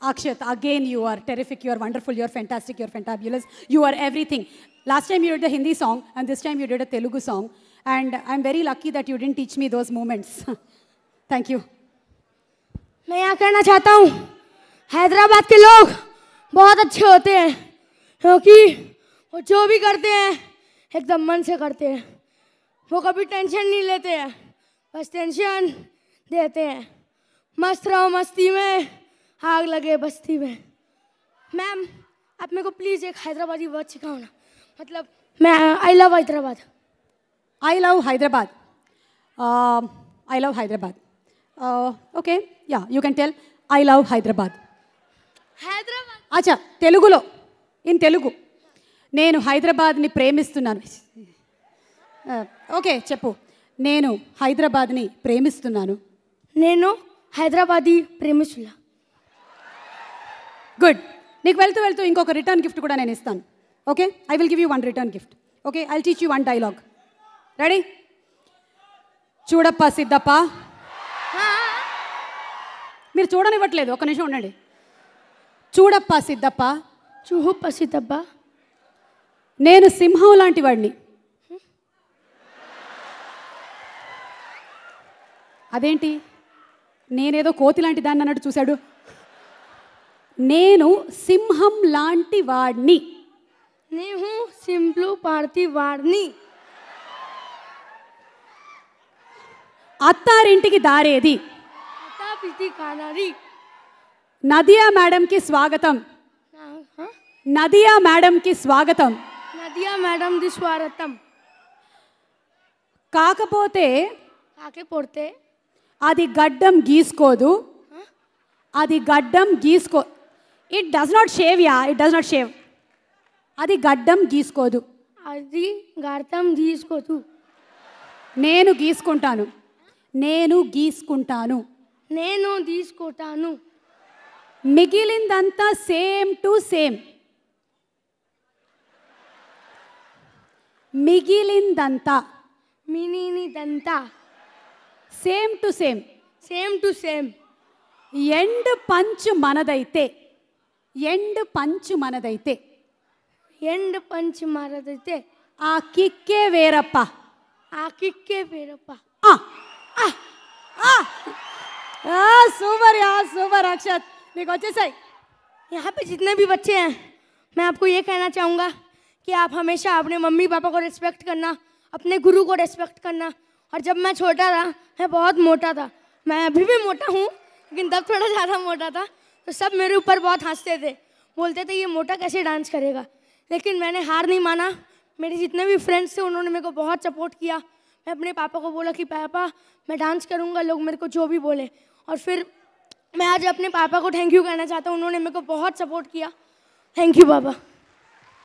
Akshat, again you are terrific, you are wonderful, you are fantastic, you are fantabulous, you are everything. Last time you did a Hindi song and this time you did a Telugu song. And I'm very lucky that you didn't teach me those moments. Thank you. मैं यहाँ कहना चाहता हूँ हैदराबाद के लोग बहुत अच्छे होते हैं क्योंकि वो जो भी करते हैं एकदम मन से करते हैं वो कभी टेंशन नहीं लेते हैं बस टेंशन देते हैं मस्त रहो मस्ती में आग लगे बस्ती में मैम आप मेरे को प्लीज़ एक हैदराबादी वर्ड सिखाओ ना मतलब मैं I love Hyderabad I love Hyderabad I love Hyderabad okay या you can tell I love Hyderabad Hyderabad अच्छा తెలుగులో ఇన్ తెలుగు నేను హైదరాబాద్ని ప్రేమిస్తున్నాను ఓకే చెప్పు నేను హైదరాబాద్ని ప్రేమిస్తున్నాను నేను హైదరాబాదీ ప్రేమిస్తున్నా గుడ్ నీకు వెళ్తూ వెళ్తూ ఇంకొక రిటర్న్ గిఫ్ట్ కూడా నేను ఇస్తాను okay I will give you one return gift okay I teach you one dialogue ready చూడప్ప సిద్ధప్ప మీరు చూడనివ్వట్లేదు ఒక నిమిషం ఉండండి చూడప్ప సిద్ధప్ప చూహప్ప సిద్ధప్ప నేను సింహం లాంటి వాడిని అదేంటి నేనేదో కోతి లాంటి దాన్ని అన్నట్టు చూశాడు నేను సింహం లాంటి వాడిని నేను సింప్లు పార్తి వాడిని అత్తారింటికి దారేది నదియా మేడంకి స్వాగతం నదియా మేడంకి స్వాగతం నదియా ది స్వాగతం కాకపోతే కాకపోతే అది గడ్డం గీసుకోదు అది గడ్డం గీసుకో ఇట్ డస్ నాట్ షేవ్ యా ఇట్ డస్ నాట్ షేవ్ అది గడ్డం గీసుకోదు అది గడ్డం గీసుకోదు నేను గీసుకుంటాను నేను గీసుకుంటాను నేను తీసుకుంటాను మిగిలిందంతా సేమ్ టు సేమ్ మిగిలిందంతా మినిదంతా same to same same to same end punch మనదైతే ಎಂಡ್ ಪಂಚು ಮನದೈತೆ ಎಂಡ್ ಪಂಚು ಮನದೈತೆ ಆ ಕಿಕ್ಕೆ ವೇರಪ್ಪ ಆ ಕಿಕ್ಕೆ ವೇರಪ್ಪ सुपर यार सुपर अक्षत देखो अच्छे से यहाँ पे जितने भी बच्चे हैं मैं आपको ये कहना चाहूँगा कि आप हमेशा अपने मम्मी पापा को रिस्पेक्ट करना अपने गुरु को रेस्पेक्ट करना और जब मैं छोटा था मैं बहुत मोटा था मैं अभी भी मोटा हूँ लेकिन तब थोड़ा ज़्यादा मोटा था तो सब मेरे ऊपर बहुत हंसते थे बोलते थे ये मोटा कैसे डांस करेगा लेकिन मैंने हार नहीं माना मेरे जितने भी फ्रेंड्स थे उन्होंने मेरे को बहुत सपोर्ट किया मैं अपने पापा को बोला कि पापा मैं डांस करूँगा लोग मेरे को जो भी बोले और फिर मैं आज अपने पापा को थैंक यू कहना चाहता हूँ उन्होंने मेरे को बहुत सपोर्ट किया थैंक यू पापा